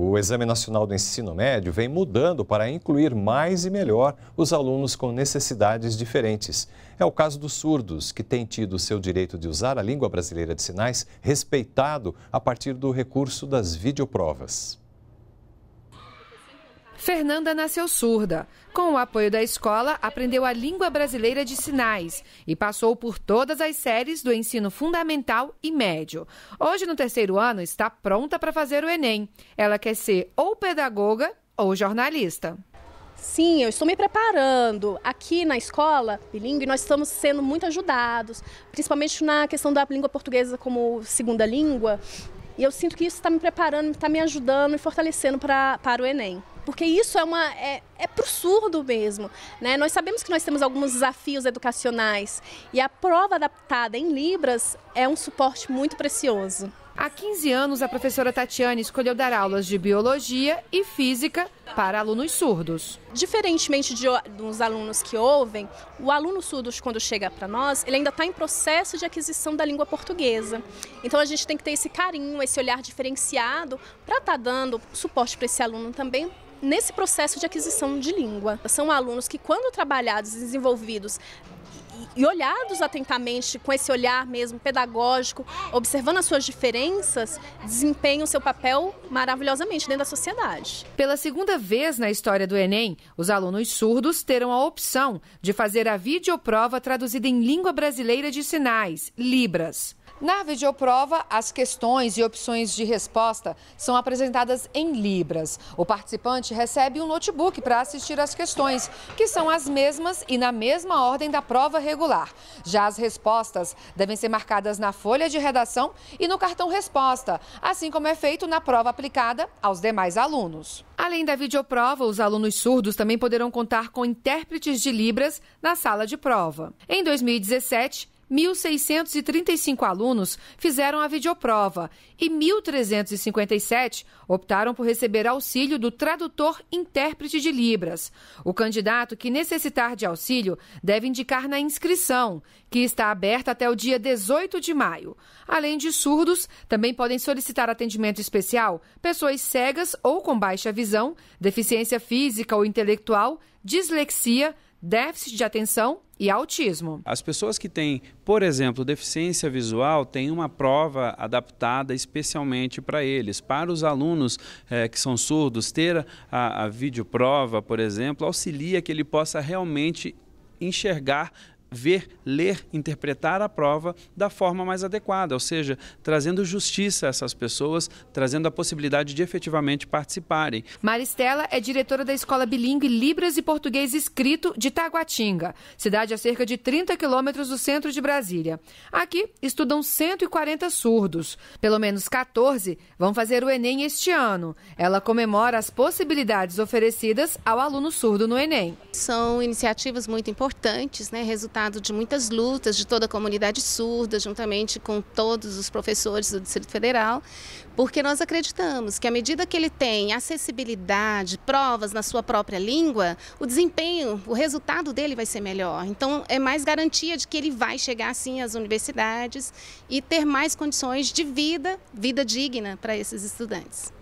O Exame Nacional do Ensino Médio vem mudando para incluir mais e melhor os alunos com necessidades diferentes. É o caso dos surdos, que têm tido seu direito de usar a língua brasileira de sinais respeitado a partir do recurso das videoprovas. Fernanda nasceu surda. Com o apoio da escola, aprendeu a língua brasileira de sinais e passou por todas as séries do ensino fundamental e médio. Hoje, no terceiro ano, está pronta para fazer o Enem. Ela quer ser ou pedagoga ou jornalista. Sim, eu estou me preparando. Aqui na escola bilíngue, nós estamos sendo muito ajudados, principalmente na questão da língua portuguesa como segunda língua. E eu sinto que isso está me preparando, está me ajudando e fortalecendo pra, para o Enem porque isso é uma é, é pro surdo mesmo, né? Nós sabemos que nós temos alguns desafios educacionais e a prova adaptada em libras é um suporte muito precioso. Há 15 anos, a professora Tatiane escolheu dar aulas de biologia e física para alunos surdos. Diferentemente de, dos alunos que ouvem, o aluno surdo, quando chega para nós, ele ainda está em processo de aquisição da língua portuguesa. Então a gente tem que ter esse carinho, esse olhar diferenciado para estar tá dando suporte para esse aluno também, nesse processo de aquisição de língua. São alunos que, quando trabalhados e desenvolvidos, e olhados atentamente, com esse olhar mesmo pedagógico, observando as suas diferenças, desempenham seu papel maravilhosamente dentro da sociedade. Pela segunda vez na história do Enem, os alunos surdos terão a opção de fazer a videoprova traduzida em língua brasileira de sinais, Libras. Na videoprova, as questões e opções de resposta são apresentadas em libras. O participante recebe um notebook para assistir às questões, que são as mesmas e na mesma ordem da prova regular. Já as respostas devem ser marcadas na folha de redação e no cartão resposta, assim como é feito na prova aplicada aos demais alunos. Além da videoprova, os alunos surdos também poderão contar com intérpretes de libras na sala de prova. Em 2017, 1.635 alunos fizeram a videoprova e 1.357 optaram por receber auxílio do tradutor intérprete de Libras. O candidato que necessitar de auxílio deve indicar na inscrição, que está aberta até o dia 18 de maio. Além de surdos, também podem solicitar atendimento especial pessoas cegas ou com baixa visão, deficiência física ou intelectual, dislexia déficit de atenção e autismo. As pessoas que têm, por exemplo, deficiência visual têm uma prova adaptada especialmente para eles. Para os alunos é, que são surdos, ter a, a videoprova, por exemplo, auxilia que ele possa realmente enxergar ver, ler, interpretar a prova da forma mais adequada, ou seja, trazendo justiça a essas pessoas, trazendo a possibilidade de efetivamente participarem. Maristela é diretora da Escola Bilingue Libras e Português Escrito de Taguatinga, cidade a cerca de 30 quilômetros do centro de Brasília. Aqui estudam 140 surdos. Pelo menos 14 vão fazer o Enem este ano. Ela comemora as possibilidades oferecidas ao aluno surdo no Enem. São iniciativas muito importantes, né? resultado de muitas lutas de toda a comunidade surda, juntamente com todos os professores do Distrito Federal, porque nós acreditamos que à medida que ele tem acessibilidade, provas na sua própria língua, o desempenho, o resultado dele vai ser melhor. Então é mais garantia de que ele vai chegar assim às universidades e ter mais condições de vida, vida digna para esses estudantes.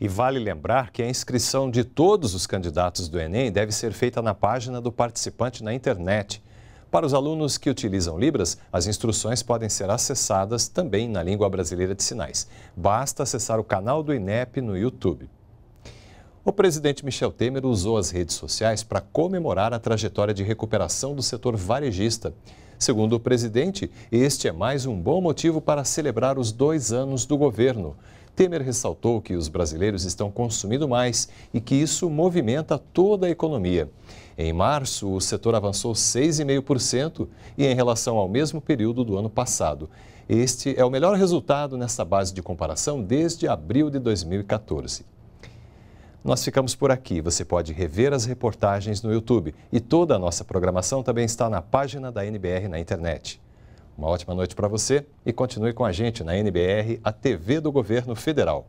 E vale lembrar que a inscrição de todos os candidatos do Enem deve ser feita na página do participante na internet. Para os alunos que utilizam Libras, as instruções podem ser acessadas também na língua brasileira de sinais. Basta acessar o canal do INEP no YouTube. O presidente Michel Temer usou as redes sociais para comemorar a trajetória de recuperação do setor varejista. Segundo o presidente, este é mais um bom motivo para celebrar os dois anos do governo. Temer ressaltou que os brasileiros estão consumindo mais e que isso movimenta toda a economia. Em março, o setor avançou 6,5% e em relação ao mesmo período do ano passado. Este é o melhor resultado nessa base de comparação desde abril de 2014. Nós ficamos por aqui. Você pode rever as reportagens no YouTube e toda a nossa programação também está na página da NBR na internet. Uma ótima noite para você e continue com a gente na NBR, a TV do Governo Federal.